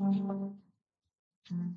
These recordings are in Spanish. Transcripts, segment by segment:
Thank you.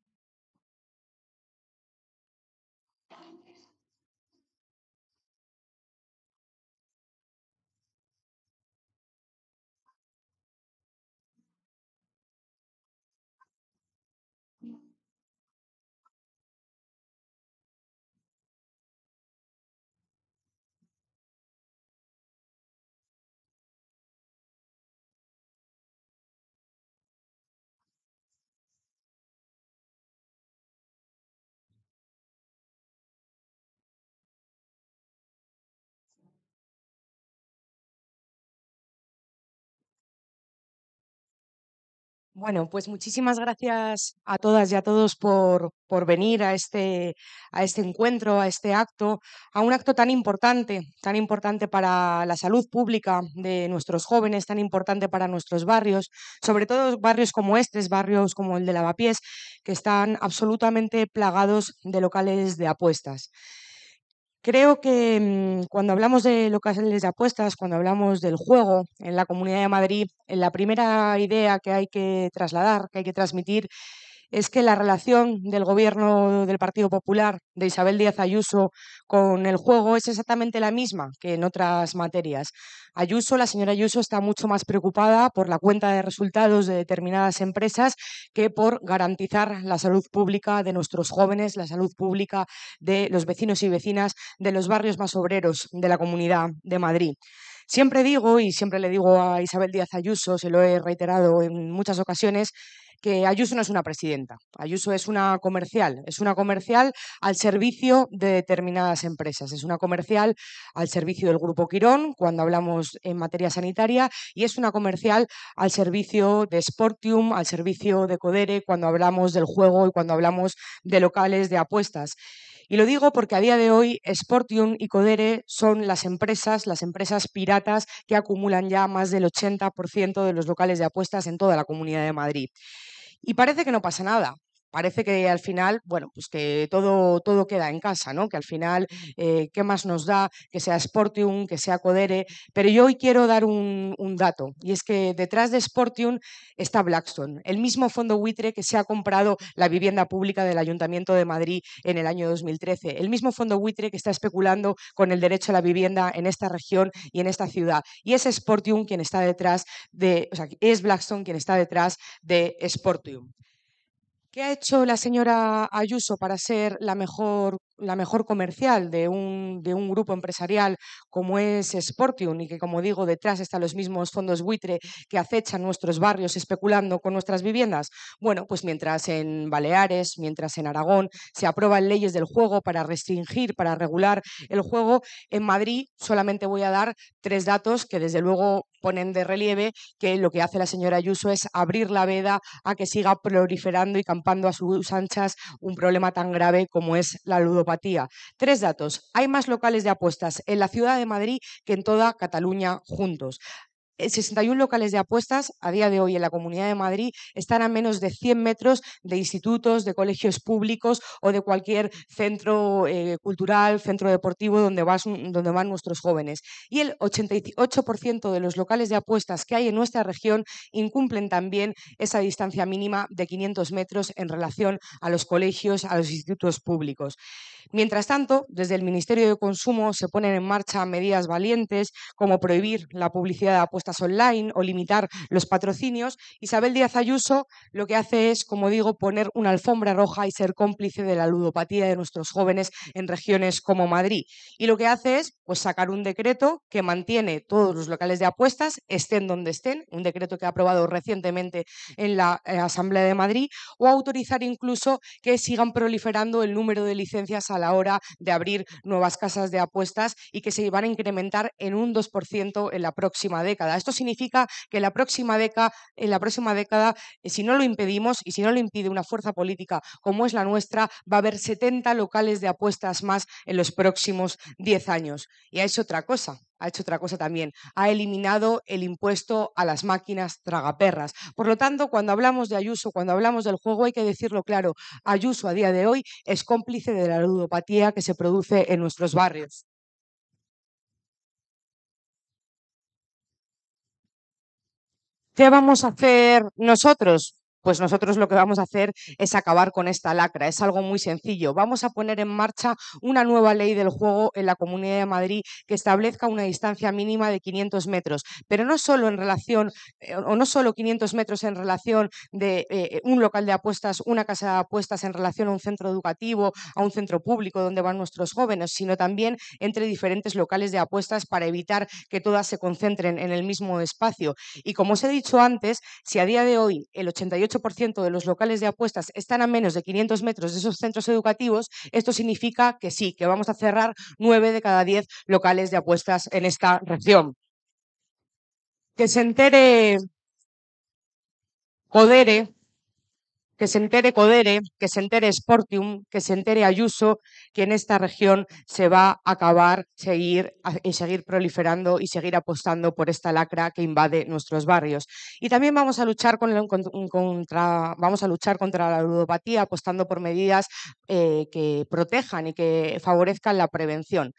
Bueno, pues muchísimas gracias a todas y a todos por, venir a este, a este encuentro, a este acto, a un acto tan importante, tan importante para la salud pública de nuestros jóvenes, tan importante para nuestros barrios, sobre todo barrios como este, barrios como el de Lavapiés, que están absolutamente plagados de locales de apuestas. Creo que mm, cuando hablamos de locales de apuestas, cuando hablamos del juego en la Comunidad de Madrid, la primera idea que hay que trasladar, que hay que transmitir, es que la relación del gobierno del Partido Popular, de Isabel Díaz Ayuso, con el juego es exactamente la misma que en otras materias. Ayuso, la señora Ayuso, está mucho más preocupada por la cuenta de resultados de determinadas empresas que por garantizar la salud pública de nuestros jóvenes, la salud pública de los vecinos y vecinas de los barrios más obreros de la Comunidad de Madrid. Siempre digo, y siempre le digo a Isabel Díaz Ayuso, se lo he reiterado en muchas ocasiones, que Ayuso no es una presidenta, Ayuso es una comercial, es una comercial al servicio de determinadas empresas, es una comercial al servicio del Grupo Quirón cuando hablamos en materia sanitaria y es una comercial al servicio de Sportium, al servicio de Codere cuando hablamos del juego y cuando hablamos de locales de apuestas. Y lo digo porque a día de hoy Sportium y Codere son las empresas, las empresas piratas que acumulan ya más del 80% de los locales de apuestas en toda la Comunidad de Madrid. Y parece que no pasa nada, parece que al final, bueno, pues que todo, todo queda en casa, ¿no? Que al final, eh, ¿qué más nos da que sea Sportium, que sea Codere? Pero yo hoy quiero dar un, dato, y es que detrás de Sportium está Blackstone, el mismo fondo buitre que se ha comprado la vivienda pública del Ayuntamiento de Madrid en el año 2013, el mismo fondo buitre que está especulando con el derecho a la vivienda en esta región y en esta ciudad. Y es Sportium quien está detrás de, o sea, es Blackstone quien está detrás de Sportium. ¿Qué ha hecho la señora Ayuso para ser la mejor la mejor comercial de un, de un grupo empresarial como es Sportium y que, como digo, detrás están los mismos fondos buitre que acechan nuestros barrios especulando con nuestras viviendas? Bueno, pues mientras en Baleares, mientras en Aragón se aprueban leyes del juego para restringir, para regular el juego, en Madrid solamente voy a dar tres datos que desde luego ponen de relieve que lo que hace la señora Ayuso es abrir la veda a que siga proliferando y campando a sus anchas un problema tan grave como es la ludopatía Tres datos. Hay más locales de apuestas en la ciudad de Madrid que en toda Cataluña juntos. 61 eh, locales de apuestas a día de hoy en la Comunidad de Madrid están a menos de 100 metros de institutos, de colegios públicos o de cualquier centro eh, cultural, centro deportivo donde van nuestros jóvenes. Y el 88% de los locales de apuestas que hay en nuestra región incumplen también esa distancia mínima de 500 metros en relación a los colegios, a los institutos públicos. Mientras tanto, desde el Ministerio de Consumo se ponen en marcha medidas valientes como prohibir la publicidad de apuestas online o limitar los patrocinios, Isabel Díaz Ayuso lo que hace es, como digo, poner una alfombra roja y ser cómplice de la ludopatía de nuestros jóvenes en regiones como Madrid. Y lo que hace es pues, sacar un decreto que mantiene todos los locales de apuestas, estén donde estén, un decreto que ha aprobado recientemente en la eh, Asamblea de Madrid, o autorizar incluso que sigan proliferando el número de licencias a la hora de abrir nuevas casas de apuestas y que se van a incrementar en un 2% en la próxima década. Esto significa que la próxima en la próxima década, eh, si no lo impedimos y si no lo impide una fuerza política como es la nuestra, va a haber 70 locales de apuestas más en los próximos 10 años. Y ha hecho otra cosa, ha hecho otra cosa también. Ha eliminado el impuesto a las máquinas tragaperras. Por lo tanto, cuando hablamos de Ayuso, cuando hablamos del juego, hay que decirlo claro. Ayuso a día de hoy es cómplice de la ludopatía que se produce en nuestros barrios. ¿Qué vamos a hacer nosotros? pues nosotros lo que vamos a hacer es acabar con esta lacra. Es algo muy sencillo. Vamos a poner en marcha una nueva ley del juego en la Comunidad de Madrid que establezca una distancia mínima de 500 metros, pero no solo en relación, eh, o no solo 500 metros en relación de eh, un local de apuestas, una casa de apuestas en relación a un centro educativo, a un centro público donde van nuestros jóvenes, sino también entre diferentes locales de apuestas para evitar que todas se concentren en el mismo espacio. Y como os he dicho antes, si a día de hoy el 88 por ciento de los locales de apuestas están a menos de 500 metros de esos centros educativos, esto significa que sí, que vamos a cerrar nueve de cada diez locales de apuestas en esta región. Que se entere Codere que se entere Codere, que se entere Sportium, que se entere Ayuso, que en esta región se va a acabar seguir, y seguir proliferando y seguir apostando por esta lacra que invade nuestros barrios. Y también vamos a luchar, contra, vamos a luchar contra la ludopatía apostando por medidas eh, que protejan y que favorezcan la prevención.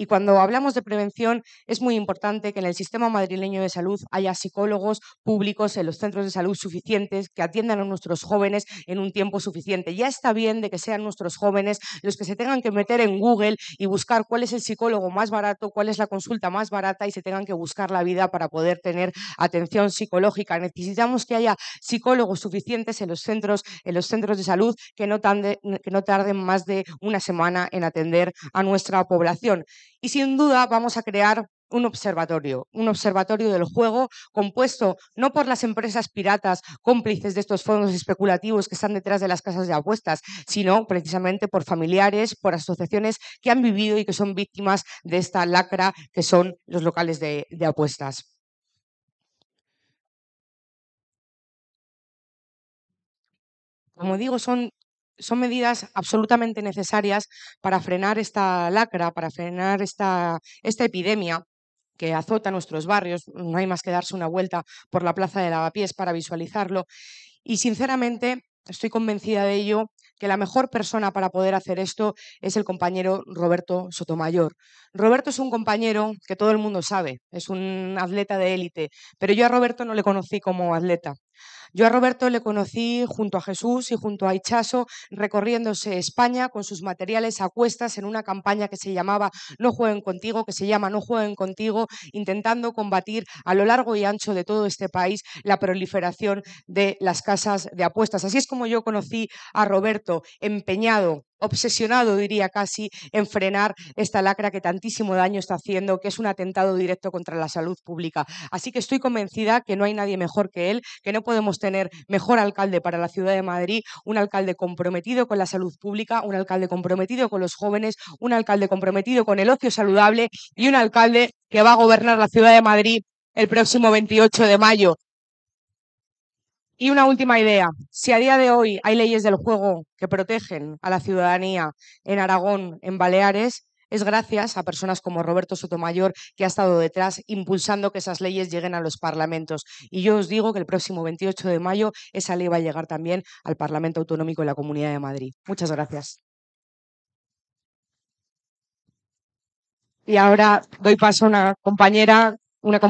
Y cuando hablamos de prevención, es muy importante que en el sistema madrileño de salud haya psicólogos públicos en los centros de salud suficientes que atiendan a nuestros jóvenes en un tiempo suficiente. Ya está bien de que sean nuestros jóvenes los que se tengan que meter en Google y buscar cuál es el psicólogo más barato, cuál es la consulta más barata y se tengan que buscar la vida para poder tener atención psicológica. Necesitamos que haya psicólogos suficientes en los centros, en los centros de salud que no, que no tarden más de una semana en atender a nuestra población. Y sin duda vamos a crear un observatorio, un observatorio del juego compuesto no por las empresas piratas cómplices de estos fondos especulativos que están detrás de las casas de apuestas, sino precisamente por familiares, por asociaciones que han vivido y que son víctimas de esta lacra que son los locales de, de apuestas. Como digo, son son medidas absolutamente necesarias para frenar esta lacra, para frenar esta, epidemia que azota nuestros barrios. No hay más que darse una vuelta por la Plaza de Lavapiés para visualizarlo. Y sinceramente, estoy convencida de ello, que la mejor persona para poder hacer esto es el compañero Roberto Sotomayor. Roberto es un compañero que todo el mundo sabe, es un atleta de élite, pero yo a Roberto no le conocí como atleta. Yo a Roberto le conocí junto a Jesús y junto a Ichaso recorriéndose España con sus materiales a cuestas en una campaña que se llamaba No jueguen contigo, que se llama No jueguen contigo, intentando combatir a lo largo y ancho de todo este país la proliferación de las casas de apuestas. Así es como yo conocí a Roberto, empeñado obsesionado, diría casi, en frenar esta lacra que tantísimo daño está haciendo, que es un atentado directo contra la salud pública. Así que estoy convencida que no hay nadie mejor que él, que no podemos tener mejor alcalde para la ciudad de Madrid, un alcalde comprometido con la salud pública, un alcalde comprometido con los jóvenes, un alcalde comprometido con el ocio saludable y un alcalde que va a gobernar la ciudad de Madrid el próximo 28 de mayo. Y una última idea. Si a día de hoy hay leyes del juego que protegen a la ciudadanía en Aragón, en Baleares, es gracias a personas como Roberto Sotomayor que ha estado detrás impulsando que esas leyes lleguen a los parlamentos. Y yo os digo que el próximo 28 de mayo esa ley va a llegar también al Parlamento Autonómico de la Comunidad de Madrid. Muchas gracias. Y ahora doy paso a una compañera, una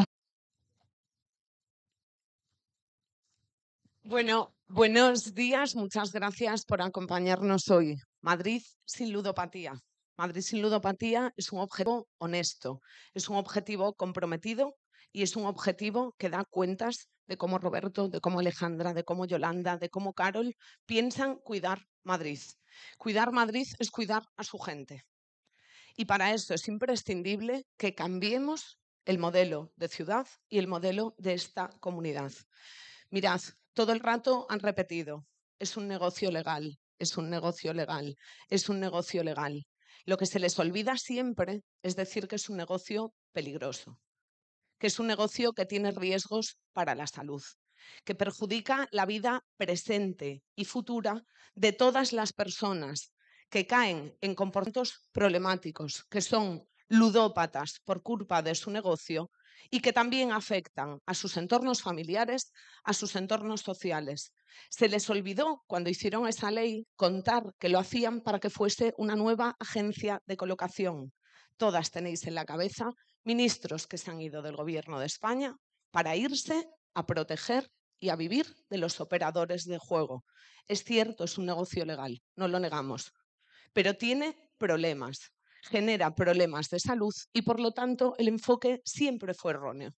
Bueno, buenos días, muchas gracias por acompañarnos hoy. Madrid sin ludopatía. Madrid sin ludopatía es un objetivo honesto, es un objetivo comprometido y es un objetivo que da cuentas de cómo Roberto, de cómo Alejandra, de cómo Yolanda, de cómo Carol piensan cuidar Madrid. Cuidar Madrid es cuidar a su gente. Y para eso es imprescindible que cambiemos el modelo de ciudad y el modelo de esta comunidad. Mirad, todo el rato han repetido, es un negocio legal, es un negocio legal, es un negocio legal. Lo que se les olvida siempre es decir que es un negocio peligroso, que es un negocio que tiene riesgos para la salud, que perjudica la vida presente y futura de todas las personas que caen en comportamientos problemáticos, que son ludópatas por culpa de su negocio y que también afectan a sus entornos familiares, a sus entornos sociales. Se les olvidó, cuando hicieron esa ley, contar que lo hacían para que fuese una nueva agencia de colocación. Todas tenéis en la cabeza ministros que se han ido del Gobierno de España para irse a proteger y a vivir de los operadores de juego. Es cierto, es un negocio legal, no lo negamos, pero tiene problemas genera problemas de salud y por lo tanto el enfoque siempre fue erróneo.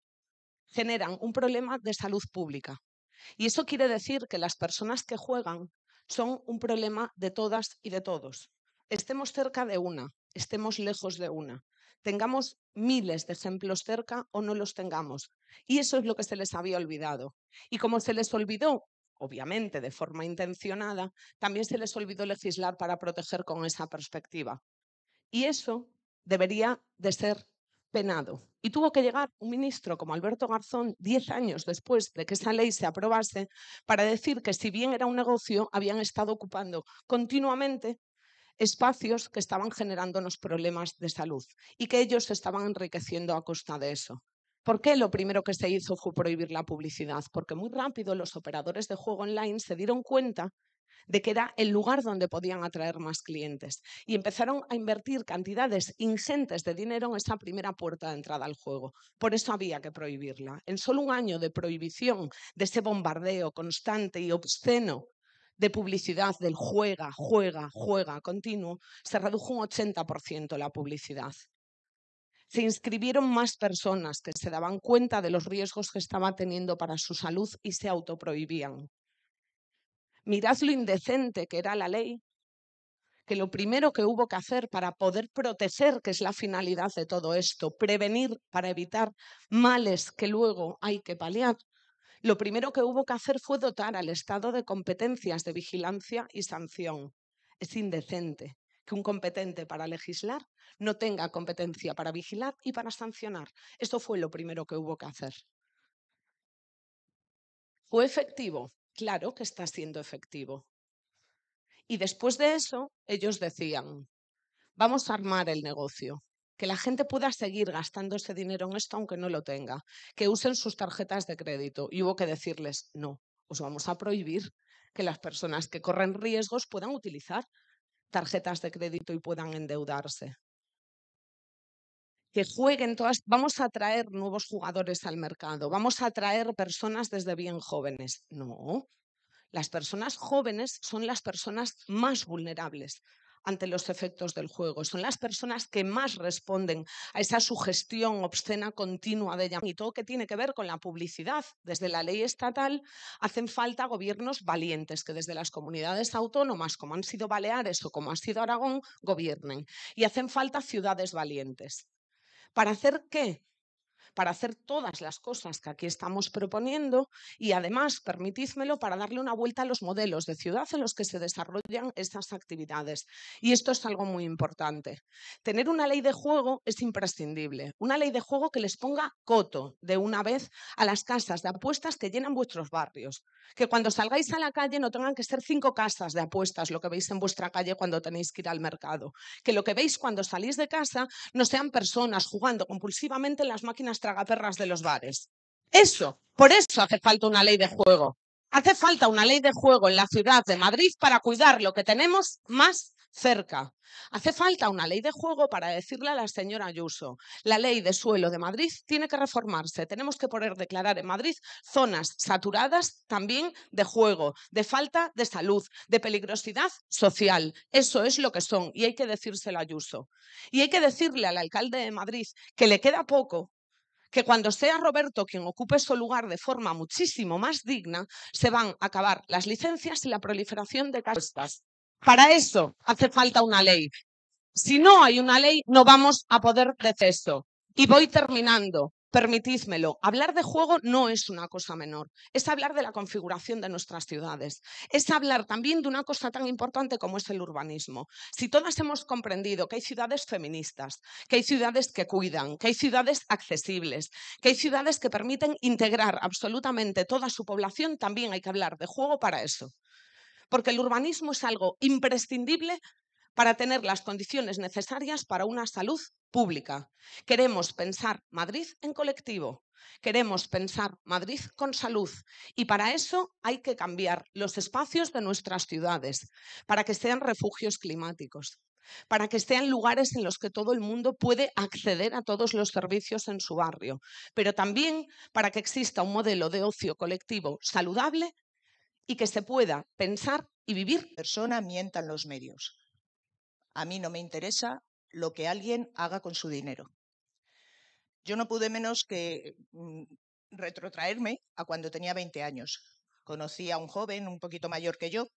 Generan un problema de salud pública. Y eso quiere decir que las personas que juegan son un problema de todas y de todos. Estemos cerca de una, estemos lejos de una, tengamos miles de ejemplos cerca o no los tengamos. Y eso es lo que se les había olvidado. Y como se les olvidó obviamente de forma intencionada, también se les olvidó legislar para proteger con esa perspectiva. Y eso debería de ser penado. Y tuvo que llegar un ministro como Alberto Garzón, diez años después de que esa ley se aprobase, para decir que si bien era un negocio, habían estado ocupando continuamente espacios que estaban generándonos problemas de salud y que ellos se estaban enriqueciendo a costa de eso. ¿Por qué lo primero que se hizo fue prohibir la publicidad? Porque muy rápido los operadores de juego online se dieron cuenta de que era el lugar donde podían atraer más clientes. Y empezaron a invertir cantidades ingentes de dinero en esa primera puerta de entrada al juego. Por eso había que prohibirla. En solo un año de prohibición, de ese bombardeo constante y obsceno de publicidad del juega, juega, juega continuo, se redujo un 80% la publicidad se inscribieron más personas que se daban cuenta de los riesgos que estaba teniendo para su salud y se autoprohibían. Mirad lo indecente que era la ley, que lo primero que hubo que hacer para poder proteger, que es la finalidad de todo esto, prevenir para evitar males que luego hay que paliar, lo primero que hubo que hacer fue dotar al Estado de competencias de vigilancia y sanción. Es indecente que un competente para legislar no tenga competencia para vigilar y para sancionar. Esto fue lo primero que hubo que hacer. ¿Fue efectivo? Claro que está siendo efectivo. Y después de eso, ellos decían, vamos a armar el negocio, que la gente pueda seguir gastando ese dinero en esto aunque no lo tenga, que usen sus tarjetas de crédito. Y hubo que decirles, no, os vamos a prohibir que las personas que corren riesgos puedan utilizar tarjetas de crédito y puedan endeudarse. Que jueguen todas, vamos a traer nuevos jugadores al mercado, vamos a traer personas desde bien jóvenes. No, las personas jóvenes son las personas más vulnerables ante los efectos del juego. Son las personas que más responden a esa sugestión obscena continua de llamar. Y todo que tiene que ver con la publicidad. Desde la ley estatal hacen falta gobiernos valientes que desde las comunidades autónomas, como han sido Baleares o como ha sido Aragón, gobiernen. Y hacen falta ciudades valientes. ¿Para hacer qué? para hacer todas las cosas que aquí estamos proponiendo y además, permitídmelo para darle una vuelta a los modelos de ciudad en los que se desarrollan estas actividades. Y esto es algo muy importante. Tener una ley de juego es imprescindible. Una ley de juego que les ponga coto de una vez a las casas de apuestas que llenan vuestros barrios. Que cuando salgáis a la calle no tengan que ser cinco casas de apuestas lo que veis en vuestra calle cuando tenéis que ir al mercado. Que lo que veis cuando salís de casa no sean personas jugando compulsivamente en las máquinas Tragaterras tragaperras de los bares. Eso, por eso hace falta una ley de juego. Hace falta una ley de juego en la ciudad de Madrid para cuidar lo que tenemos más cerca. Hace falta una ley de juego para decirle a la señora Ayuso, la ley de suelo de Madrid tiene que reformarse. Tenemos que poder declarar en Madrid zonas saturadas también de juego, de falta de salud, de peligrosidad social. Eso es lo que son y hay que decírselo a Ayuso. Y hay que decirle al alcalde de Madrid que le queda poco que cuando sea Roberto quien ocupe su lugar de forma muchísimo más digna, se van a acabar las licencias y la proliferación de casas. Para eso hace falta una ley. Si no hay una ley, no vamos a poder hacer eso. Y voy terminando permitidmelo, hablar de juego no es una cosa menor, es hablar de la configuración de nuestras ciudades, es hablar también de una cosa tan importante como es el urbanismo. Si todas hemos comprendido que hay ciudades feministas, que hay ciudades que cuidan, que hay ciudades accesibles, que hay ciudades que permiten integrar absolutamente toda su población, también hay que hablar de juego para eso porque el urbanismo es algo imprescindible para tener las condiciones necesarias para una salud pública. Queremos pensar Madrid en colectivo, queremos pensar Madrid con salud y para eso hay que cambiar los espacios de nuestras ciudades para que sean refugios climáticos para que sean lugares en los que todo el mundo puede acceder a todos los servicios en su barrio, pero también para que exista un modelo de ocio colectivo saludable y que se pueda pensar y vivir. Persona mientan los medios. A mí no me interesa lo que alguien haga con su dinero. Yo no pude menos que mm, retrotraerme a cuando tenía 20 años. Conocí a un joven un poquito mayor que yo,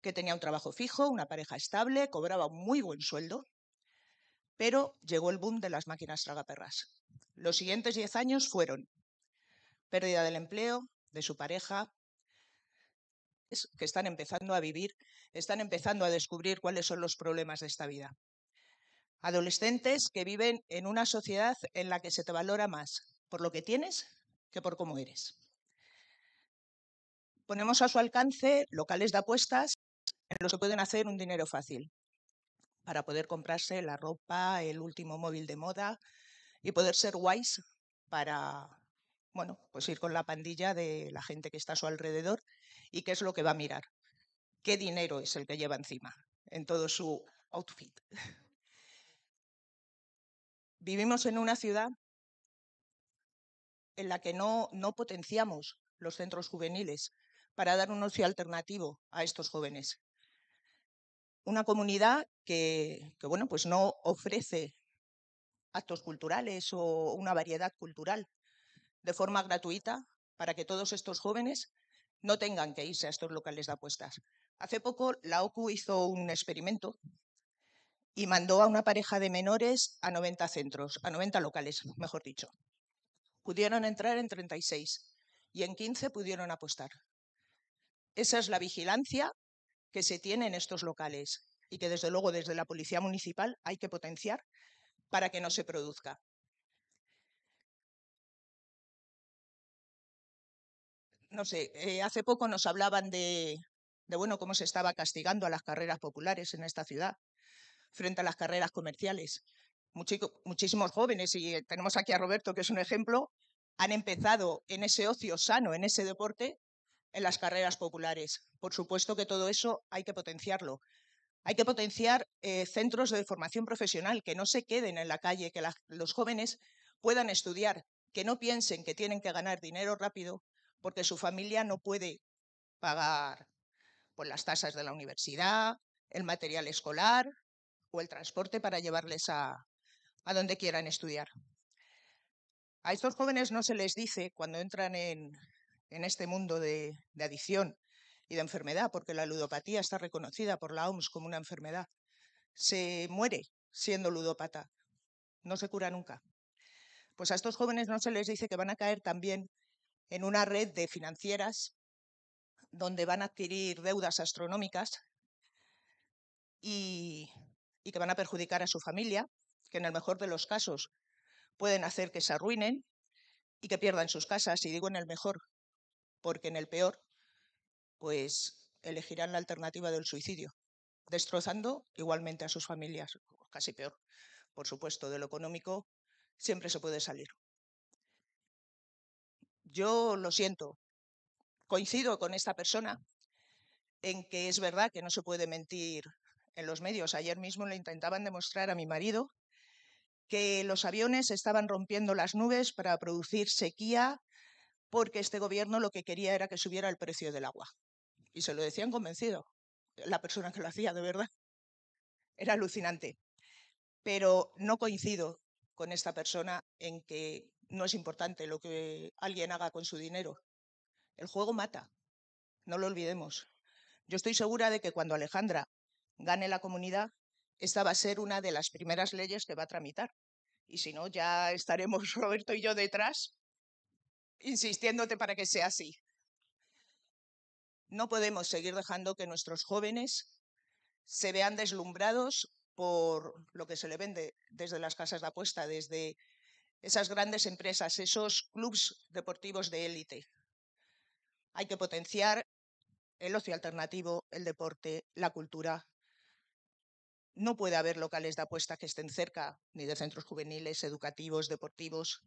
que tenía un trabajo fijo, una pareja estable, cobraba un muy buen sueldo, pero llegó el boom de las máquinas tragaperras. Los siguientes 10 años fueron pérdida del empleo, de su pareja, que están empezando a vivir, están empezando a descubrir cuáles son los problemas de esta vida. Adolescentes que viven en una sociedad en la que se te valora más por lo que tienes que por cómo eres. Ponemos a su alcance locales de apuestas en los que pueden hacer un dinero fácil para poder comprarse la ropa, el último móvil de moda y poder ser guays para bueno, pues ir con la pandilla de la gente que está a su alrededor y qué es lo que va a mirar. ¿Qué dinero es el que lleva encima en todo su outfit? Vivimos en una ciudad en la que no, potenciamos los centros juveniles para dar un ocio alternativo a estos jóvenes. Una comunidad que, que bueno, pues no ofrece actos culturales o una variedad cultural de forma gratuita para que todos estos jóvenes no tengan que irse a estos locales de apuestas. Hace poco la OCU hizo un experimento y mandó a una pareja de menores a 90 centros, a 90 locales, mejor dicho. Pudieron entrar en 36 y en 15 pudieron apostar. Esa es la vigilancia que se tiene en estos locales y que desde luego desde la Policía Municipal hay que potenciar para que no se produzca. no sé, eh, hace poco nos hablaban de, bueno, cómo se estaba castigando a las carreras populares en esta ciudad frente a las carreras comerciales. muchísimos jóvenes, y eh, tenemos aquí a Roberto, que es un ejemplo, han empezado en ese ocio sano, en ese deporte, en las carreras populares. Por supuesto que todo eso hay que potenciarlo. Hay que potenciar eh, centros de formación profesional que no se queden en la calle, que los jóvenes puedan estudiar, que no piensen que tienen que ganar dinero rápido, porque su familia no puede pagar pues, las tasas de la universidad, el material escolar o el transporte para llevarles a, donde quieran estudiar. A estos jóvenes no se les dice cuando entran en, este mundo de, de, adicción y de enfermedad, porque la ludopatía está reconocida por la OMS como una enfermedad. Se muere siendo ludópata, no se cura nunca. Pues a estos jóvenes no se les dice que van a caer también en una red de financieras donde van a adquirir deudas astronómicas y, que van a perjudicar a su familia, que en el mejor de los casos pueden hacer que se arruinen y que pierdan sus casas, y digo en el mejor, porque en el peor, pues elegirán la alternativa del suicidio, destrozando igualmente a sus familias, casi peor. Por supuesto, de lo económico siempre se puede salir yo lo siento, coincido con esta persona en que es verdad que no se puede mentir en los medios. Ayer mismo le intentaban demostrar a mi marido que los aviones estaban rompiendo las nubes para producir sequía porque este gobierno lo que quería era que subiera el precio del agua. Y se lo decían convencido, la persona que lo hacía, de verdad. Era alucinante. Pero no coincido con esta persona en que no es importante lo que alguien haga con su dinero. El juego mata, no lo olvidemos. Yo estoy segura de que cuando Alejandra gane la comunidad, esta va a ser una de las primeras leyes que va a tramitar. Y si no, ya estaremos Roberto y yo detrás insistiéndote para que sea así. No podemos seguir dejando que nuestros jóvenes se vean deslumbrados por lo que se le vende desde las casas de apuesta, desde esas grandes empresas, esos clubes deportivos de élite. Hay que potenciar el ocio alternativo, el deporte, la cultura. No puede haber locales de apuesta que estén cerca, ni de centros juveniles, educativos, deportivos.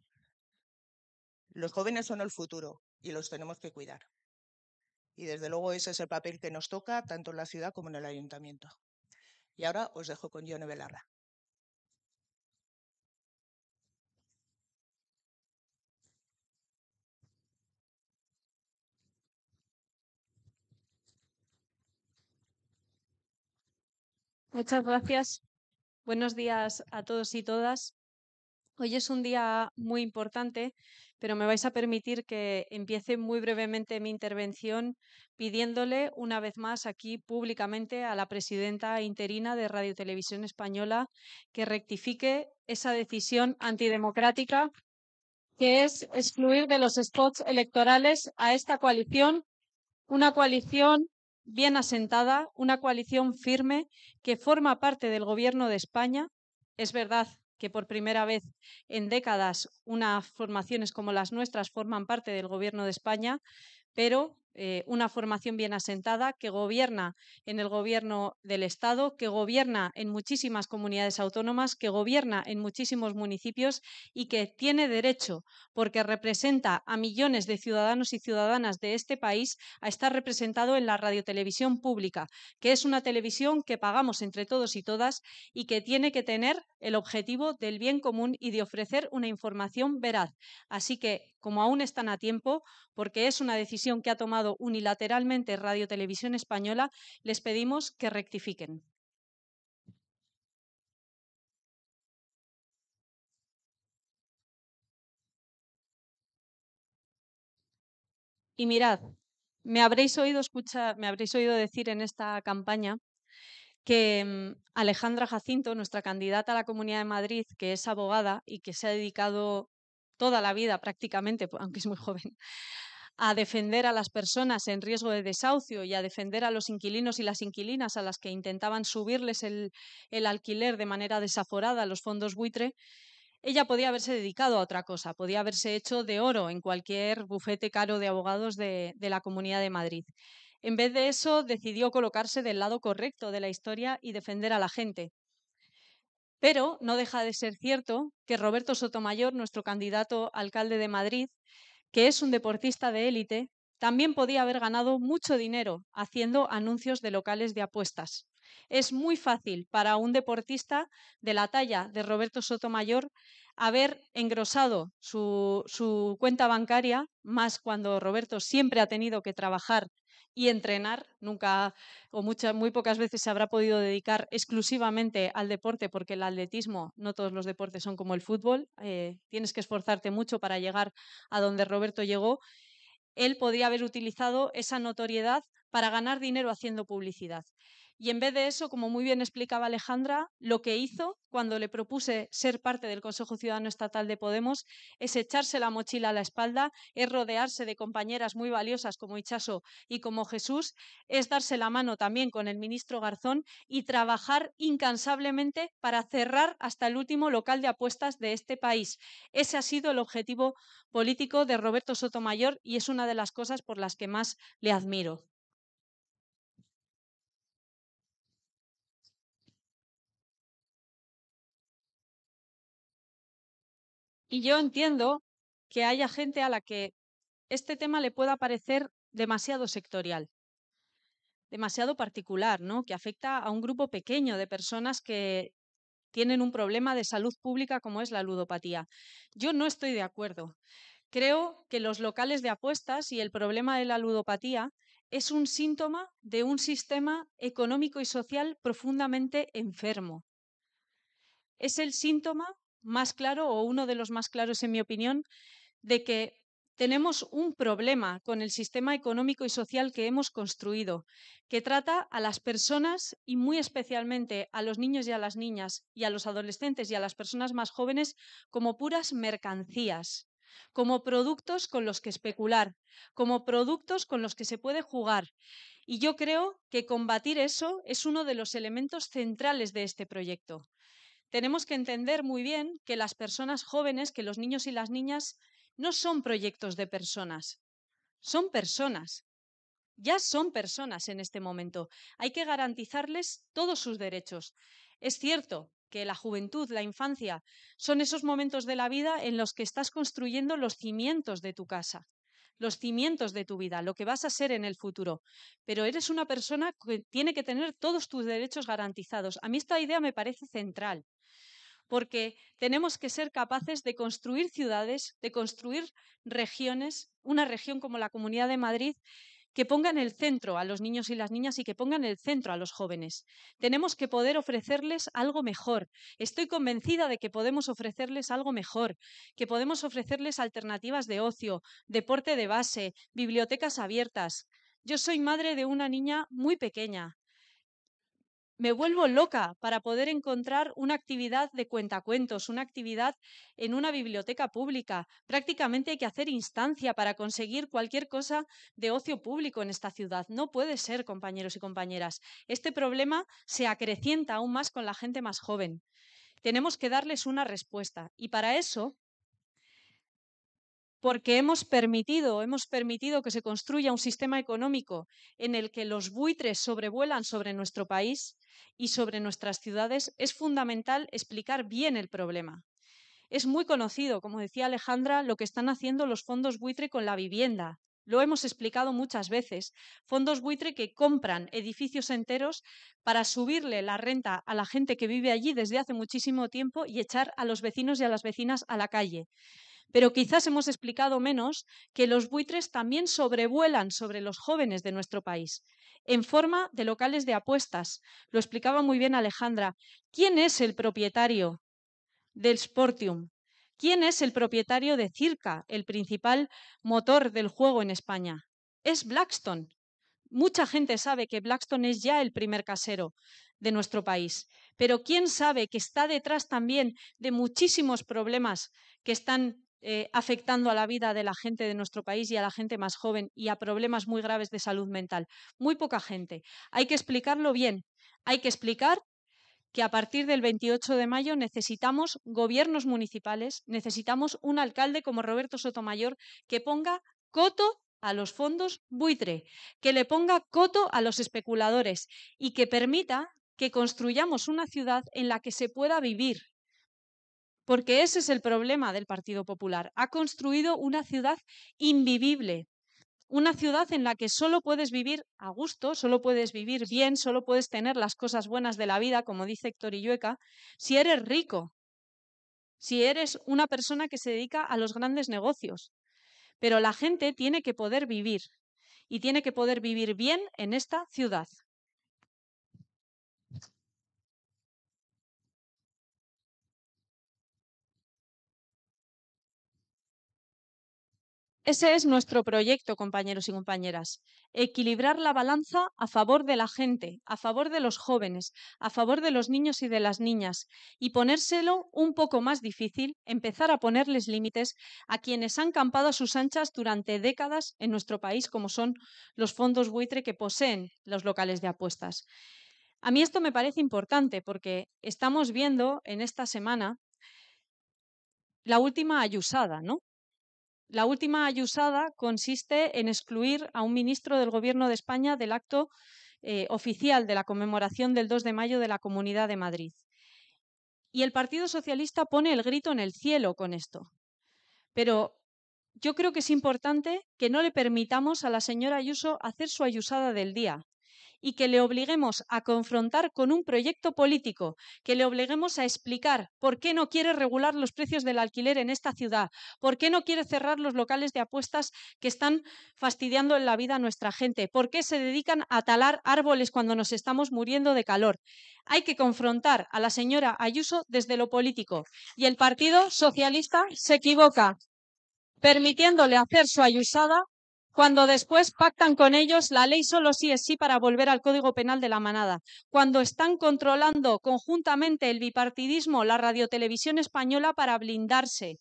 Los jóvenes son el futuro y los tenemos que cuidar. Y desde luego ese es el papel que nos toca tanto en la ciudad como en el ayuntamiento. Y ahora os dejo con Yone Belarra. Muchas gracias. Buenos días a todos y todas. Hoy es un día muy importante, pero me vais a permitir que empiece muy brevemente mi intervención pidiéndole una vez más aquí públicamente a la presidenta interina de Radio Televisión Española que rectifique esa decisión antidemocrática que es excluir de los spots electorales a esta coalición, una coalición bien asentada, una coalición firme que forma parte del Gobierno de España. Es verdad que por primera vez en décadas unas formaciones como las nuestras forman parte del Gobierno de España, pero eh, una formación bien asentada que gobierna en el gobierno del Estado, que gobierna en muchísimas comunidades autónomas, que gobierna en muchísimos municipios y que tiene derecho, porque representa a millones de ciudadanos y ciudadanas de este país, a estar representado en la radiotelevisión pública, que es una televisión que pagamos entre todos y todas y que tiene que tener el objetivo del bien común y de ofrecer una información veraz. Así que, como aún están a tiempo, porque es una decisión que ha tomado unilateralmente Radio Televisión Española, les pedimos que rectifiquen. Y mirad, me habréis oído escuchar, me habréis oído decir en esta campaña que mm, Alejandra Jacinto, nuestra candidata a la Comunidad de Madrid, que es abogada y que se ha dedicado toda la vida prácticamente, aunque es muy joven, a defender a las personas en riesgo de desahucio y a defender a los inquilinos y las inquilinas a las que intentaban subirles el, alquiler de manera desaforada a los fondos buitre, ella podía haberse dedicado a otra cosa, podía haberse hecho de oro en cualquier bufete caro de abogados de, la Comunidad de Madrid. En vez de eso, decidió colocarse del lado correcto de la historia y defender a la gente. Pero no deja de ser cierto que Roberto Sotomayor, nuestro candidato alcalde de Madrid, que es un deportista de élite, también podía haber ganado mucho dinero haciendo anuncios de locales de apuestas. Es muy fácil para un deportista de la talla de Roberto Sotomayor haber engrosado su, cuenta bancaria, más cuando Roberto siempre ha tenido que trabajar y entrenar, nunca o muy pocas veces se habrá podido dedicar exclusivamente al deporte, porque el atletismo, no todos los deportes son como el fútbol, eh, tienes que esforzarte mucho para llegar a donde Roberto llegó, él podría haber utilizado esa notoriedad para ganar dinero haciendo publicidad. Y en vez de eso, como muy bien explicaba Alejandra, lo que hizo cuando le propuse ser parte del Consejo Ciudadano Estatal de Podemos es echarse la mochila a la espalda, es rodearse de compañeras muy valiosas como Ichaso y como Jesús, es darse la mano también con el ministro Garzón y trabajar incansablemente para cerrar hasta el último local de apuestas de este país. Ese ha sido el objetivo político de Roberto Sotomayor y es una de las cosas por las que más le admiro. Y yo entiendo que haya gente a la que este tema le pueda parecer demasiado sectorial, demasiado particular, ¿no? que afecta a un grupo pequeño de personas que tienen un problema de salud pública como es la ludopatía. Yo no estoy de acuerdo. Creo que los locales de apuestas y el problema de la ludopatía es un síntoma de un sistema económico y social profundamente enfermo. Es el síntoma más claro, o uno de los más claros en mi opinión, de que tenemos un problema con el sistema económico y social que hemos construido, que trata a las personas y muy especialmente a los niños y a las niñas y a los adolescentes y a las personas más jóvenes como puras mercancías, como productos con los que especular, como productos con los que se puede jugar. Y yo creo que combatir eso es uno de los elementos centrales de este proyecto tenemos que entender muy bien que las personas jóvenes, que los niños y las niñas, no son proyectos de personas, son personas. Ya son personas en este momento. Hay que garantizarles todos sus derechos. Es cierto que la juventud, la infancia, son esos momentos de la vida en los que estás construyendo los cimientos de tu casa, los cimientos de tu vida, lo que vas a ser en el futuro. Pero eres una persona que tiene que tener todos tus derechos garantizados. A mí esta idea me parece central porque tenemos que ser capaces de construir ciudades, de construir regiones, una región como la Comunidad de Madrid que ponga en el centro a los niños y las niñas y que ponga en el centro a los jóvenes. Tenemos que poder ofrecerles algo mejor. Estoy convencida de que podemos ofrecerles algo mejor, que podemos ofrecerles alternativas de ocio, deporte de base, bibliotecas abiertas. Yo soy madre de una niña muy pequeña, me vuelvo loca para poder encontrar una actividad de cuentacuentos, una actividad en una biblioteca pública. Prácticamente hay que hacer instancia para conseguir cualquier cosa de ocio público en esta ciudad. No puede ser, compañeros y compañeras. Este problema se acrecienta aún más con la gente más joven. Tenemos que darles una respuesta y para eso porque hemos permitido, que se construya un sistema económico en el que los buitres sobrevuelan sobre nuestro país y sobre nuestras ciudades, es fundamental explicar bien el problema. Es muy conocido, como decía Alejandra, lo que están haciendo los fondos buitre con la vivienda. Lo hemos explicado muchas veces. Fondos buitre que compran edificios enteros para subirle la renta a la gente que vive allí desde hace muchísimo tiempo y echar a los vecinos y a las vecinas a la calle pero quizás hemos explicado menos que los buitres también sobrevuelan sobre los jóvenes de nuestro país, en forma de locales de apuestas. Lo explicaba muy bien Alejandra. ¿Quién es el propietario del Sportium? ¿Quién es el propietario de Circa, el principal motor del juego en España? Es Blackstone. Mucha gente sabe que Blackstone es ya el primer casero de nuestro país, pero ¿quién sabe que está detrás también de muchísimos problemas que están eh, afectando a la vida de la gente de nuestro país y a la gente más joven y a problemas muy graves de salud mental. Muy poca gente. Hay que explicarlo bien. Hay que explicar que a partir del 28 de mayo necesitamos gobiernos municipales, necesitamos un alcalde como Roberto Sotomayor que ponga coto a los fondos buitre, que le ponga coto a los especuladores y que permita que construyamos una ciudad en la que se pueda vivir, porque ese es el problema del Partido Popular. Ha construido una ciudad invivible, una ciudad en la que solo puedes vivir a gusto, solo puedes vivir bien, solo puedes tener las cosas buenas de la vida, como dice Héctor Illueca, si eres rico, si eres una persona que se dedica a los grandes negocios. Pero la gente tiene que poder vivir y tiene que poder vivir bien en esta ciudad. Ese es nuestro proyecto, compañeros y compañeras. Equilibrar la balanza a favor de la gente, a favor de los jóvenes, a favor de los niños y de las niñas, y ponérselo un poco más difícil, empezar a ponerles límites a quienes han campado a sus anchas durante décadas en nuestro país, como son los fondos buitre que poseen los locales de apuestas. A mí esto me parece importante porque estamos viendo en esta semana la última ayusada, ¿no? La última ayusada consiste en excluir a un ministro del Gobierno de España del acto eh, oficial de la conmemoración del 2 de mayo de la Comunidad de Madrid. Y el Partido Socialista pone el grito en el cielo con esto. Pero yo creo que es importante que no le permitamos a la señora Ayuso hacer su ayusada del día, y que le obliguemos a confrontar con un proyecto político, que le obliguemos a explicar por qué no quiere regular los precios del alquiler en esta ciudad, por qué no quiere cerrar los locales de apuestas que están fastidiando en la vida a nuestra gente, por qué se dedican a talar árboles cuando nos estamos muriendo de calor. Hay que confrontar a la señora Ayuso desde lo político y el Partido Socialista se equivoca permitiéndole hacer su ayusada cuando después pactan con ellos, la ley solo sí es sí para volver al Código Penal de la Manada. Cuando están controlando conjuntamente el bipartidismo, la radiotelevisión española para blindarse.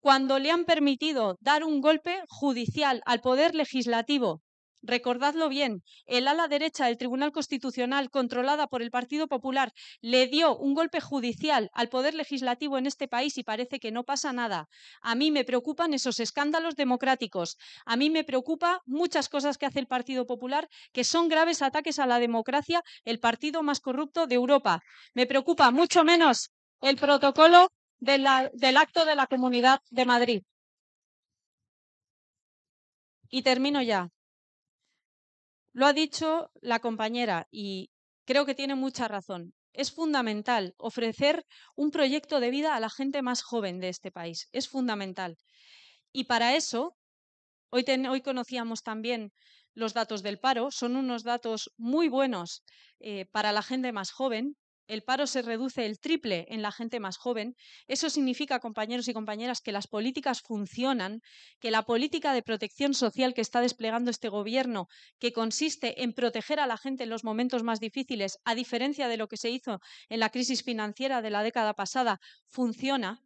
Cuando le han permitido dar un golpe judicial al Poder Legislativo, Recordadlo bien, el ala derecha del Tribunal Constitucional, controlada por el Partido Popular, le dio un golpe judicial al poder legislativo en este país y parece que no pasa nada. A mí me preocupan esos escándalos democráticos. A mí me preocupa muchas cosas que hace el Partido Popular, que son graves ataques a la democracia, el partido más corrupto de Europa. Me preocupa mucho menos el protocolo del acto de la Comunidad de Madrid. Y termino ya. Lo ha dicho la compañera y creo que tiene mucha razón. Es fundamental ofrecer un proyecto de vida a la gente más joven de este país. Es fundamental. Y para eso, hoy, conocíamos también los datos del paro. Son unos datos muy buenos eh, para la gente más joven el paro se reduce el triple en la gente más joven, eso significa, compañeros y compañeras, que las políticas funcionan, que la política de protección social que está desplegando este gobierno, que consiste en proteger a la gente en los momentos más difíciles, a diferencia de lo que se hizo en la crisis financiera de la década pasada, funciona,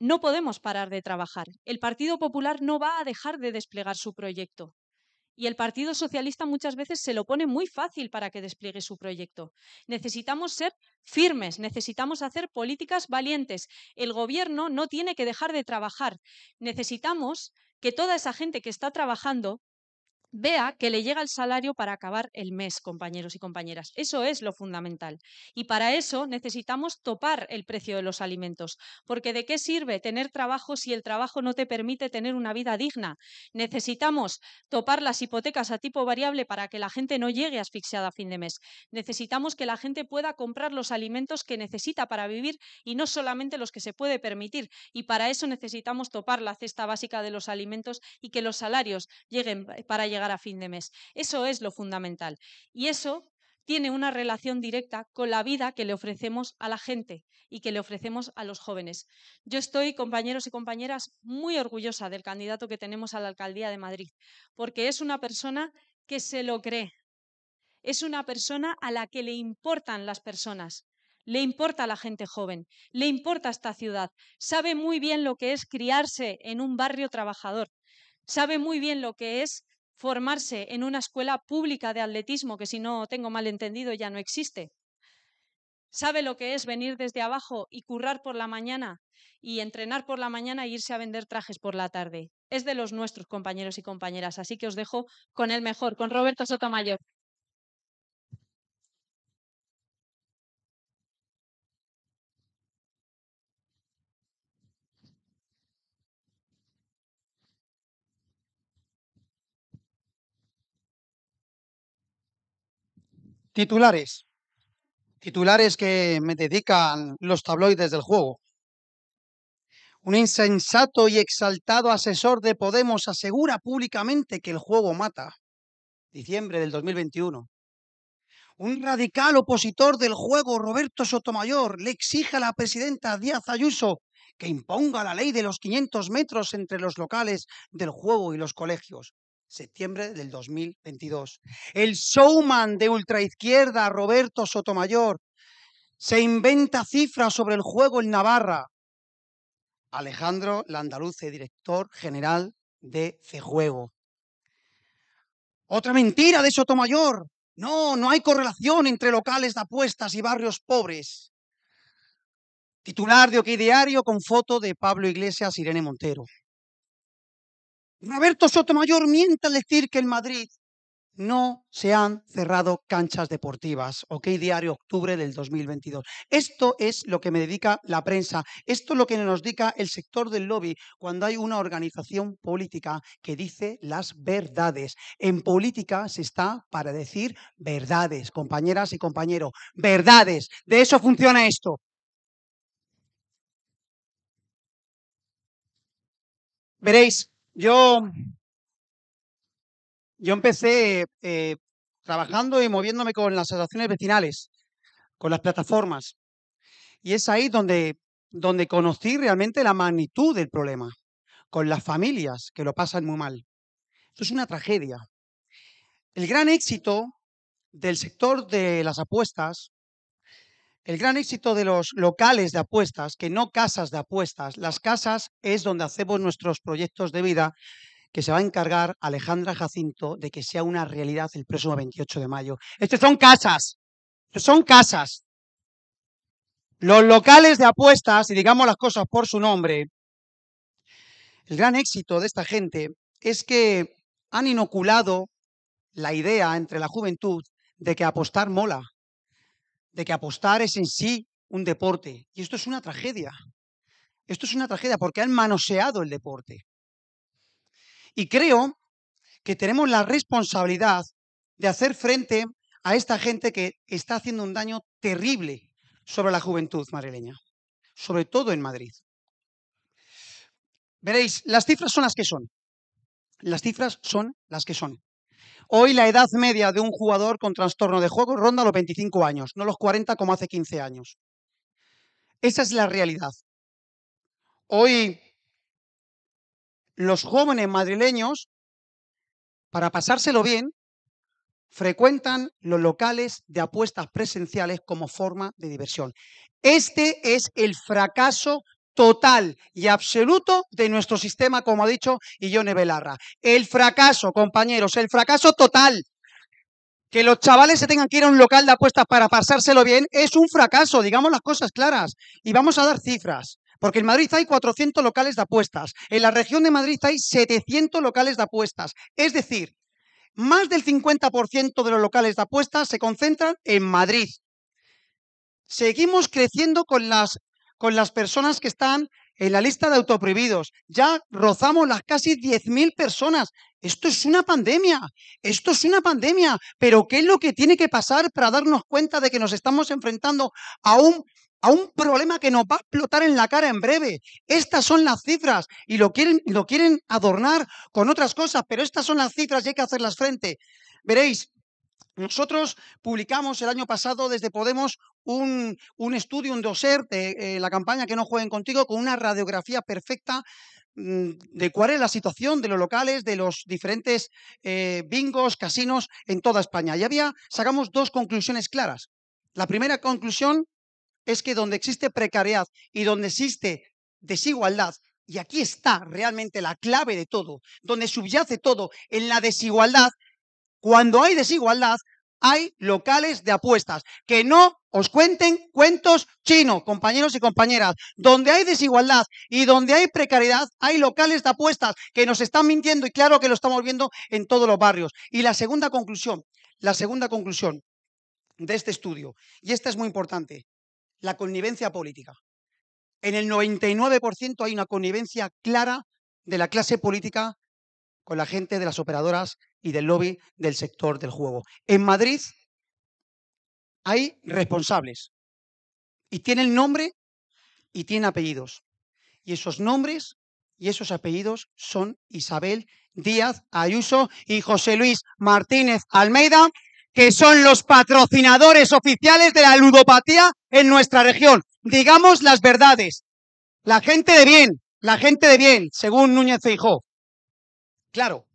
no podemos parar de trabajar. El Partido Popular no va a dejar de desplegar su proyecto. Y el Partido Socialista muchas veces se lo pone muy fácil para que despliegue su proyecto. Necesitamos ser firmes, necesitamos hacer políticas valientes. El gobierno no tiene que dejar de trabajar. Necesitamos que toda esa gente que está trabajando vea que le llega el salario para acabar el mes, compañeros y compañeras. Eso es lo fundamental. Y para eso necesitamos topar el precio de los alimentos, porque ¿de qué sirve tener trabajo si el trabajo no te permite tener una vida digna? Necesitamos topar las hipotecas a tipo variable para que la gente no llegue asfixiada a fin de mes. Necesitamos que la gente pueda comprar los alimentos que necesita para vivir y no solamente los que se puede permitir. Y para eso necesitamos topar la cesta básica de los alimentos y que los salarios lleguen para llegar a fin de mes. Eso es lo fundamental. Y eso tiene una relación directa con la vida que le ofrecemos a la gente y que le ofrecemos a los jóvenes. Yo estoy, compañeros y compañeras, muy orgullosa del candidato que tenemos a la Alcaldía de Madrid, porque es una persona que se lo cree. Es una persona a la que le importan las personas, le importa a la gente joven, le importa esta ciudad, sabe muy bien lo que es criarse en un barrio trabajador, sabe muy bien lo que es formarse en una escuela pública de atletismo, que si no tengo mal entendido ya no existe. Sabe lo que es venir desde abajo y currar por la mañana y entrenar por la mañana e irse a vender trajes por la tarde. Es de los nuestros compañeros y compañeras, así que os dejo con el mejor, con Roberto Sotomayor. Titulares. Titulares que me dedican los tabloides del juego. Un insensato y exaltado asesor de Podemos asegura públicamente que el juego mata. Diciembre del 2021. Un radical opositor del juego, Roberto Sotomayor, le exige a la presidenta Díaz Ayuso que imponga la ley de los 500 metros entre los locales del juego y los colegios septiembre del 2022. El showman de ultraizquierda, Roberto Sotomayor, se inventa cifras sobre el juego en Navarra. Alejandro Landaluce, director general de Cejuego. Otra mentira de Sotomayor. No, no hay correlación entre locales de apuestas y barrios pobres. Titular de OK Diario con foto de Pablo Iglesias, Irene Montero. Roberto Sotomayor miente al decir que en Madrid no se han cerrado canchas deportivas. Ok, diario octubre del 2022. Esto es lo que me dedica la prensa. Esto es lo que nos dedica el sector del lobby cuando hay una organización política que dice las verdades. En política se está para decir verdades, compañeras y compañeros. Verdades. De eso funciona esto. Veréis, yo, yo empecé eh, trabajando y moviéndome con las asociaciones vecinales, con las plataformas. Y es ahí donde, donde conocí realmente la magnitud del problema, con las familias que lo pasan muy mal. Esto es una tragedia. El gran éxito del sector de las apuestas el gran éxito de los locales de apuestas, que no casas de apuestas, las casas es donde hacemos nuestros proyectos de vida, que se va a encargar Alejandra Jacinto de que sea una realidad el próximo 28 de mayo. Estas son casas, son casas. Los locales de apuestas, y digamos las cosas por su nombre, el gran éxito de esta gente es que han inoculado la idea entre la juventud de que apostar mola de que apostar es en sí un deporte. Y esto es una tragedia. Esto es una tragedia porque han manoseado el deporte. Y creo que tenemos la responsabilidad de hacer frente a esta gente que está haciendo un daño terrible sobre la juventud madrileña, sobre todo en Madrid. Veréis, las cifras son las que son. Las cifras son las que son. Hoy la edad media de un jugador con trastorno de juego ronda los 25 años, no los 40 como hace 15 años. Esa es la realidad. Hoy los jóvenes madrileños, para pasárselo bien, frecuentan los locales de apuestas presenciales como forma de diversión. Este es el fracaso total y absoluto de nuestro sistema, como ha dicho Ione Belarra. El fracaso, compañeros, el fracaso total. Que los chavales se tengan que ir a un local de apuestas para pasárselo bien es un fracaso, digamos las cosas claras. Y vamos a dar cifras. Porque en Madrid hay 400 locales de apuestas, en la región de Madrid hay 700 locales de apuestas. Es decir, más del 50% de los locales de apuestas se concentran en Madrid. Seguimos creciendo con las con las personas que están en la lista de autoprohibidos. Ya rozamos las casi 10.000 personas. Esto es una pandemia, esto es una pandemia. Pero ¿qué es lo que tiene que pasar para darnos cuenta de que nos estamos enfrentando a un, a un problema que nos va a explotar en la cara en breve? Estas son las cifras y lo quieren, lo quieren adornar con otras cosas, pero estas son las cifras y hay que hacerlas frente. Veréis, nosotros publicamos el año pasado desde Podemos un, un estudio, un doser de eh, la campaña que no jueguen contigo, con una radiografía perfecta mm, de cuál es la situación de los locales, de los diferentes eh, bingos, casinos en toda España. Y había, sacamos dos conclusiones claras. La primera conclusión es que donde existe precariedad y donde existe desigualdad, y aquí está realmente la clave de todo, donde subyace todo en la desigualdad, cuando hay desigualdad, hay locales de apuestas. Que no os cuenten cuentos chinos, compañeros y compañeras. Donde hay desigualdad y donde hay precariedad, hay locales de apuestas que nos están mintiendo y claro que lo estamos viendo en todos los barrios. Y la segunda conclusión, la segunda conclusión de este estudio, y esta es muy importante, la connivencia política. En el 99% hay una connivencia clara de la clase política con la gente de las operadoras y del lobby del sector del juego. En Madrid hay responsables y tienen nombre y tienen apellidos. Y esos nombres y esos apellidos son Isabel Díaz Ayuso y José Luis Martínez Almeida, que son los patrocinadores oficiales de la ludopatía en nuestra región. Digamos las verdades. La gente de bien, la gente de bien, según Núñez Feijó. Claro.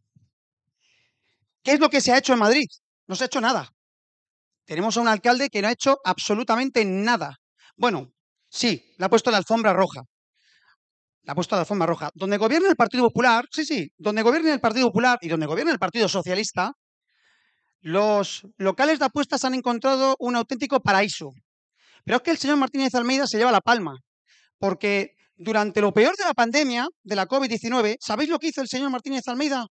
¿Qué es lo que se ha hecho en Madrid? No se ha hecho nada. Tenemos a un alcalde que no ha hecho absolutamente nada. Bueno, sí, le ha puesto la alfombra roja. La ha puesto la alfombra roja. Donde gobierna el Partido Popular, sí, sí, donde gobierna el Partido Popular y donde gobierna el Partido Socialista, los locales de apuestas han encontrado un auténtico paraíso. Pero es que el señor Martínez Almeida se lleva la palma, porque durante lo peor de la pandemia, de la COVID-19, ¿sabéis lo que hizo el señor Martínez Almeida?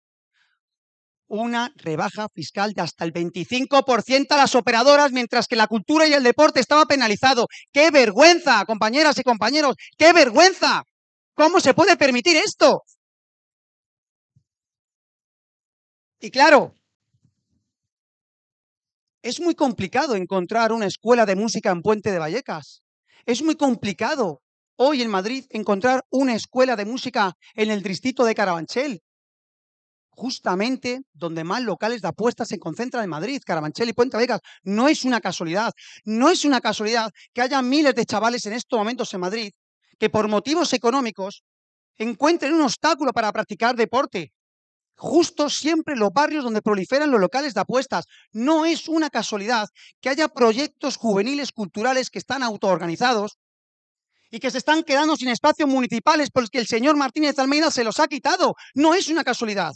Una rebaja fiscal de hasta el 25% a las operadoras, mientras que la cultura y el deporte estaba penalizado. ¡Qué vergüenza, compañeras y compañeros! ¡Qué vergüenza! ¿Cómo se puede permitir esto? Y claro, es muy complicado encontrar una escuela de música en Puente de Vallecas. Es muy complicado hoy en Madrid encontrar una escuela de música en el distrito de Carabanchel, justamente donde más locales de apuestas se concentran en Madrid, Carabanchel y Puente Vegas. No es una casualidad, no es una casualidad que haya miles de chavales en estos momentos en Madrid que por motivos económicos encuentren un obstáculo para practicar deporte. Justo siempre en los barrios donde proliferan los locales de apuestas. No es una casualidad que haya proyectos juveniles culturales que están autoorganizados y que se están quedando sin espacios municipales porque el señor Martínez Almeida se los ha quitado. No es una casualidad.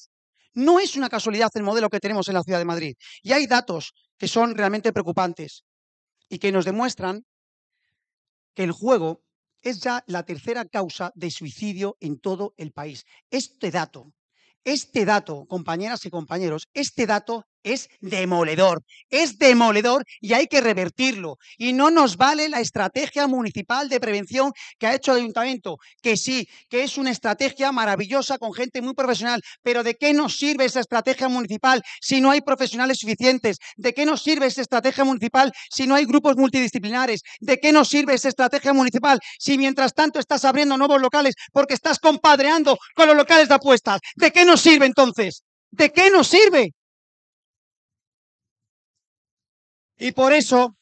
No es una casualidad el modelo que tenemos en la ciudad de Madrid. Y hay datos que son realmente preocupantes y que nos demuestran que el juego es ya la tercera causa de suicidio en todo el país. Este dato, este dato, compañeras y compañeros, este dato es demoledor, es demoledor y hay que revertirlo. Y no nos vale la estrategia municipal de prevención que ha hecho el ayuntamiento, que sí, que es una estrategia maravillosa con gente muy profesional, pero ¿de qué nos sirve esa estrategia municipal si no hay profesionales suficientes? ¿De qué nos sirve esa estrategia municipal si no hay grupos multidisciplinares? ¿De qué nos sirve esa estrategia municipal si mientras tanto estás abriendo nuevos locales porque estás compadreando con los locales de apuestas? ¿De qué nos sirve entonces? ¿De qué nos sirve? Y por eso,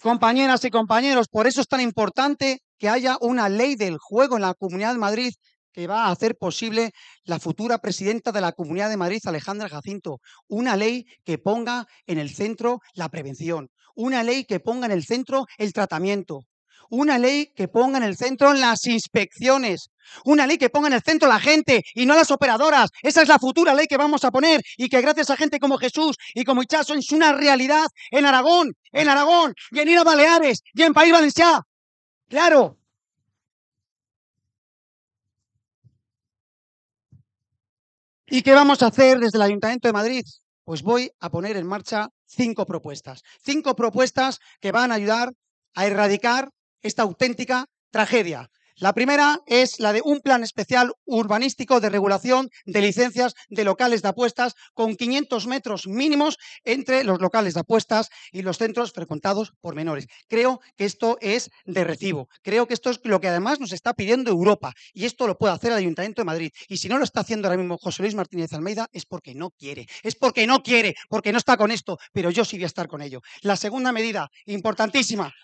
compañeras y compañeros, por eso es tan importante que haya una ley del juego en la Comunidad de Madrid que va a hacer posible la futura presidenta de la Comunidad de Madrid, Alejandra Jacinto. Una ley que ponga en el centro la prevención, una ley que ponga en el centro el tratamiento, una ley que ponga en el centro las inspecciones. Una ley que ponga en el centro la gente y no las operadoras. Esa es la futura ley que vamos a poner y que gracias a gente como Jesús y como Ichazo es una realidad en Aragón, en Aragón y en Ira Baleares y en País Valenciano. Claro. ¿Y qué vamos a hacer desde el Ayuntamiento de Madrid? Pues voy a poner en marcha cinco propuestas. Cinco propuestas que van a ayudar a erradicar esta auténtica tragedia. La primera es la de un plan especial urbanístico de regulación de licencias de locales de apuestas con 500 metros mínimos entre los locales de apuestas y los centros frecuentados por menores. Creo que esto es de recibo. Creo que esto es lo que además nos está pidiendo Europa y esto lo puede hacer el Ayuntamiento de Madrid. Y si no lo está haciendo ahora mismo José Luis Martínez Almeida es porque no quiere. Es porque no quiere, porque no está con esto, pero yo sí voy a estar con ello. La segunda medida importantísima,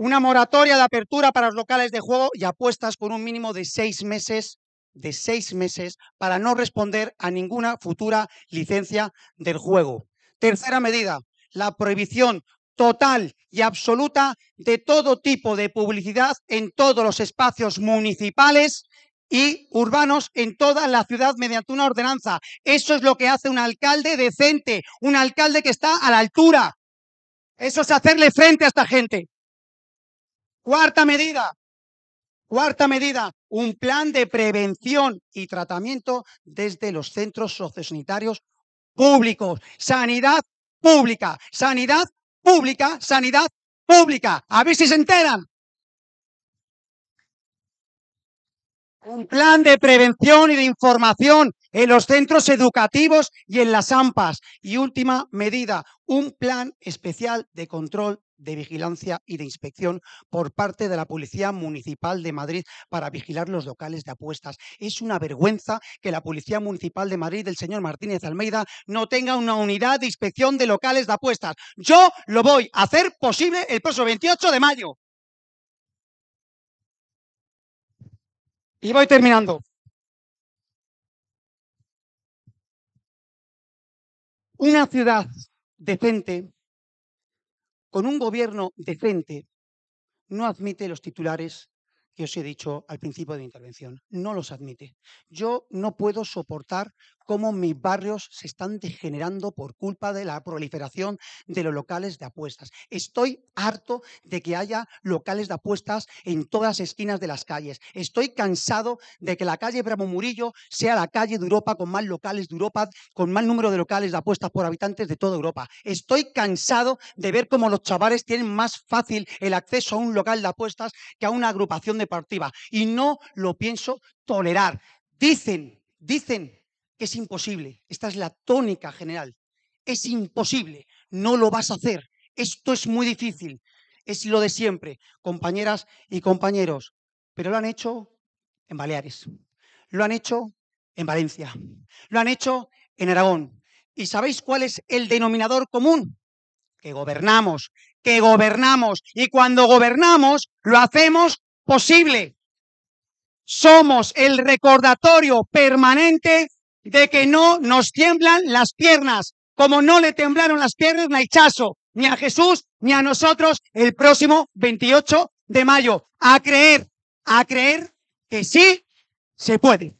una moratoria de apertura para los locales de juego y apuestas con un mínimo de seis meses de seis meses para no responder a ninguna futura licencia del juego. Tercera medida, la prohibición total y absoluta de todo tipo de publicidad en todos los espacios municipales y urbanos en toda la ciudad mediante una ordenanza. Eso es lo que hace un alcalde decente, un alcalde que está a la altura. Eso es hacerle frente a esta gente. Cuarta medida, cuarta medida, un plan de prevención y tratamiento desde los centros sociosanitarios públicos. Sanidad pública, sanidad pública, sanidad pública. A ver si se enteran. Un plan de prevención y de información en los centros educativos y en las AMPAs. Y última medida, un plan especial de control de vigilancia y de inspección por parte de la Policía Municipal de Madrid para vigilar los locales de apuestas. Es una vergüenza que la Policía Municipal de Madrid del señor Martínez Almeida no tenga una unidad de inspección de locales de apuestas. Yo lo voy a hacer posible el próximo 28 de mayo. Y voy terminando. Una ciudad decente con un gobierno decente no admite los titulares que os he dicho al principio de intervención. No los admite. Yo no puedo soportar cómo mis barrios se están degenerando por culpa de la proliferación de los locales de apuestas. Estoy harto de que haya locales de apuestas en todas las esquinas de las calles. Estoy cansado de que la calle Bravo Murillo sea la calle de Europa con más locales de Europa, con más número de locales de apuestas por habitantes de toda Europa. Estoy cansado de ver cómo los chavales tienen más fácil el acceso a un local de apuestas que a una agrupación deportiva. Y no lo pienso tolerar. Dicen, dicen es imposible. Esta es la tónica general. Es imposible, no lo vas a hacer. Esto es muy difícil. Es lo de siempre, compañeras y compañeros. Pero lo han hecho en Baleares. Lo han hecho en Valencia. Lo han hecho en Aragón. ¿Y sabéis cuál es el denominador común? Que gobernamos, que gobernamos. Y cuando gobernamos, lo hacemos posible. Somos el recordatorio permanente de que no nos tiemblan las piernas, como no le temblaron las piernas a Hechazo, ni a Jesús, ni a nosotros el próximo 28 de mayo. A creer, a creer que sí se puede.